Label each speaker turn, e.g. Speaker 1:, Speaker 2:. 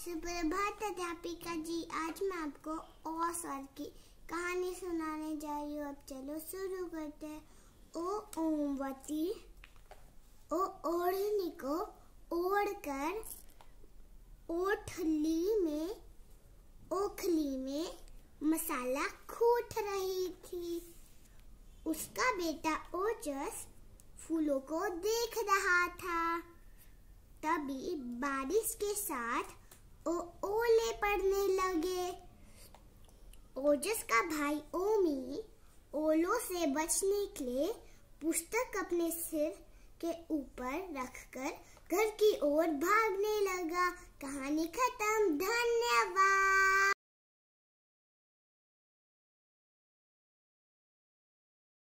Speaker 1: सुप्रभात अध्यापिका जी आज मैं आपको ओ स्वर की कहानी सुनाने जा रही हूँ अब चलो शुरू करते हैं ओ ओमवती ओ ओढ़नी को ओढ़ कर ओठली में ओखली में मसाला खूट रही थी उसका बेटा ओजस फूलों को देख रहा था तभी बारिश के साथ ओले पढ़ने लगे ओजस का भाई ओमी ओलों से बचने के लिए पुस्तक अपने सिर के ऊपर रखकर घर की ओर भागने लगा कहानी खत्म धन्यवाद